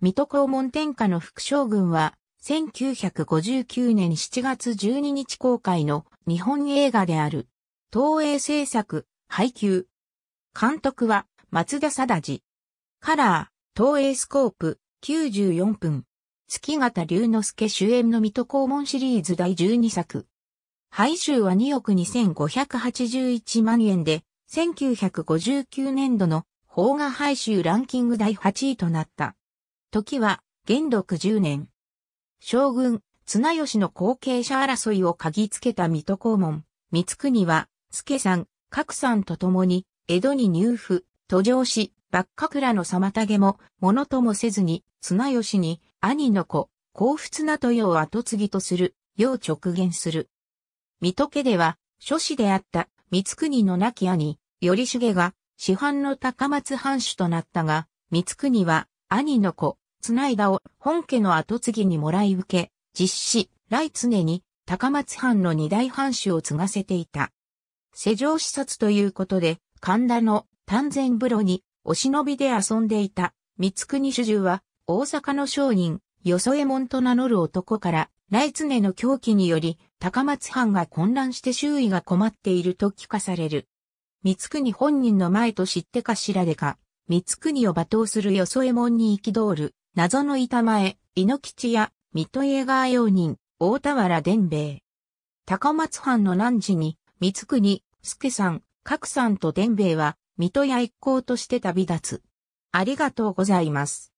水戸黄門天下の副将軍は、1959年7月12日公開の日本映画である。東映制作、配給。監督は、松田貞治。カラー、東映スコープ、94分。月形龍之介主演の水戸黄門シリーズ第12作。配収は2億2581万円で、1959年度の邦画配収ランキング第8位となった。時は、元禄10年。将軍、綱吉の後継者争いを嗅ぎつけた水戸黄門、三国は、助さん、格さんと共に、江戸に入府、途上し、幕閣らの妨げも、ものともせずに、綱吉に、兄の子、幸福な豊を後継ぎとする、よう直言する。水戸家では、諸子であった三国の亡き兄、頼重が、市販の高松藩主となったが、三国は、兄の子、つないだを本家の後継ぎにもらい受け、実施、来常に高松藩の二大藩主を継がせていた。世錠視察ということで、神田の丹前風呂にお忍びで遊んでいた三国主従は大阪の商人、よそえもんと名乗る男から、来常の狂気により高松藩が混乱して周囲が困っていると聞かされる。三国本人の前と知ってかしらでか、三国を罵倒するよそえもんに憤る謎の板前、猪吉や、水戸家川用人、大田原伝兵衛。高松藩の汝に、三国、助さん、角さんと伝兵衛は、水戸屋一行として旅立つ。ありがとうございます。